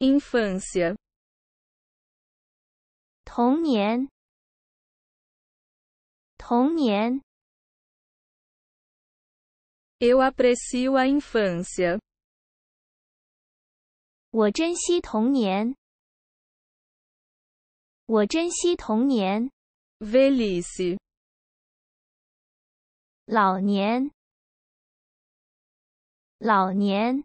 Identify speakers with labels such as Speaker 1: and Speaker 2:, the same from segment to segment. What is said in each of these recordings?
Speaker 1: infância，童年，童年。Eu aprecio a infância。我珍惜童年。我珍惜童年。velhice，老年，老年。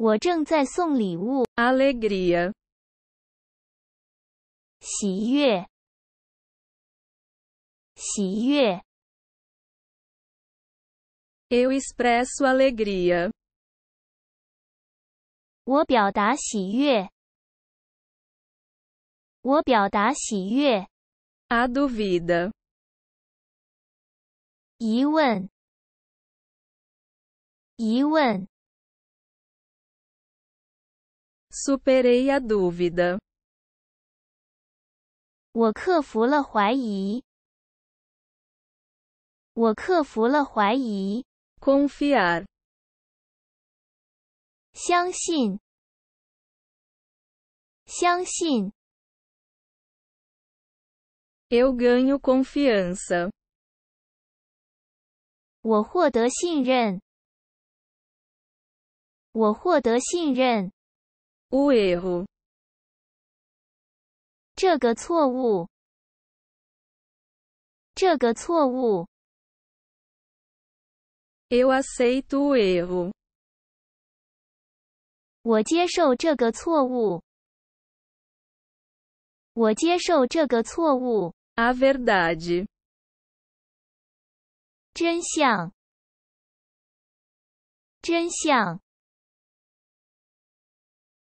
Speaker 1: 我正在送礼物。alegria，喜悦，喜悦。Eu expresso alegria。我表达喜悦。我表达喜悦。A dúvida，疑问，疑问。Superei a dúvida. 我克服了怀疑。我克服了怀疑。Confiar. eu ganho confiança. 我获得信任。我获得信任。O 错误。这个错误。这个错误。Eu aceito o erro。我接受这个错误。我接受这个错误。A verdade。真相。真相。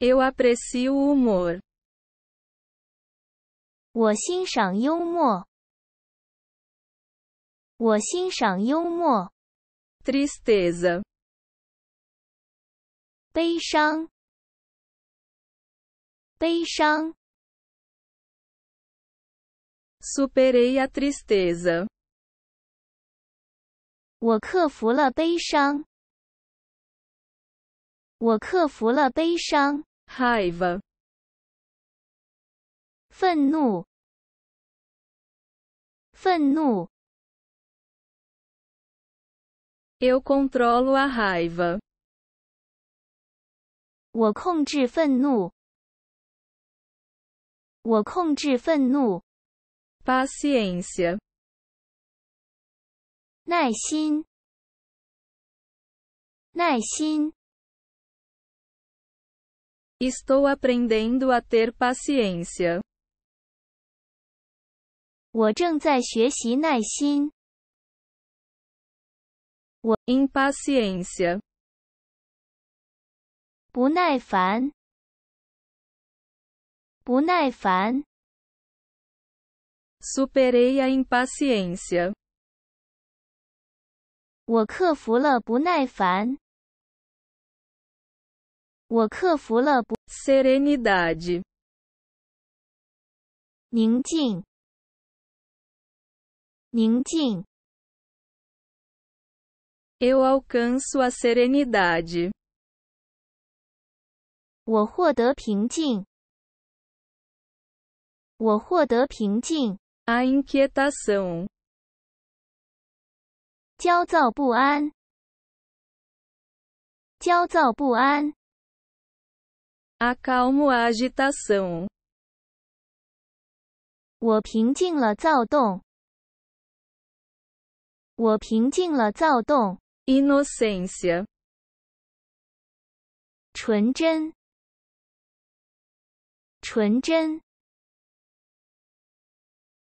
Speaker 1: Eu aprecio o humor. 我欣赏幽默。我欣赏幽默。Tristeza. Superei a tristeza. Hive，愤怒，愤怒。Eu controlo a raiva。我控制愤怒。我控制愤怒。Paciência，耐心，耐心。Estou aprendendo a ter paciência. 我正在学习耐心。我 impaciência Superei a impaciência. 我克服了不耐烦。我克服了不。Serenidade，宁静，宁静。Eu alcanço a serenidade，我获得平静。我获得平静。A inquietação，焦躁不安，焦躁不安。Acalmo a agitação. Inocência. 我平静了躁动。我平静了躁动。Inocência.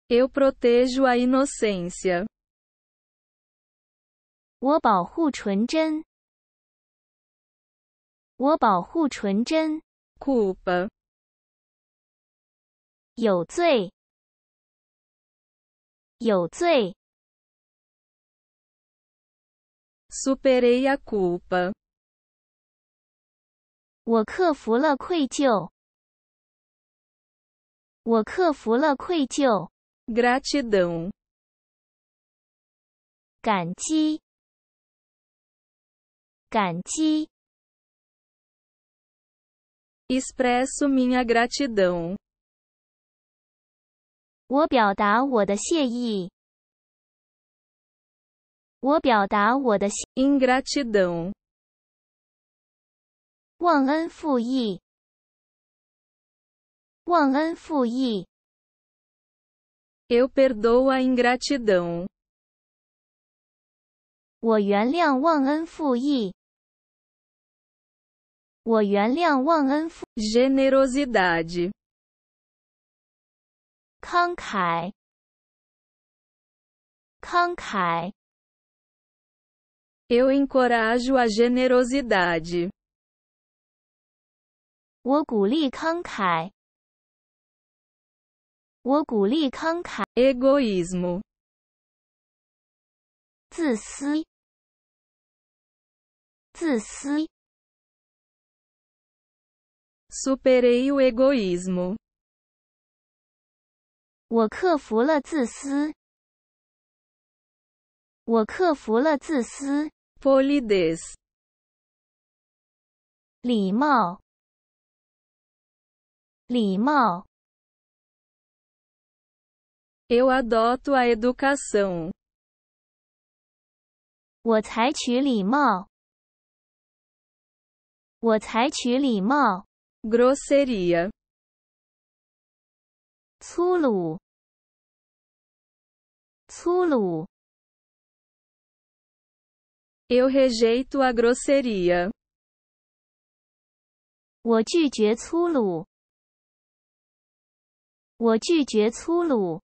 Speaker 1: Eu protejo a inocência. 我保护纯真。我保护纯真。culpa，有罪，有罪。Superei a culpa，我克服了愧疚。我克服了愧疚。Gratidão，感激，感激。Expresso minha gratidão. 我表达我的谢意。我表达我的 ingratidão，忘恩负义，忘恩负义。Eu perdoo a ingratidão，我原谅忘恩负义。我原谅忘恩负。Generosidade，慷慨，慷慨。Eu encorajo a generosidade。我鼓励慷慨。我鼓励慷慨。Egoísmo，自私，自私。Superei o egoísmo. Eu 克服了自私。Polidez. Eu adoto a educação. 我采取礼貌。我采取礼貌。grosseria, 粗鲁，粗鲁。Eu rejeito a grosseria. 我拒绝粗鲁，我拒绝粗鲁。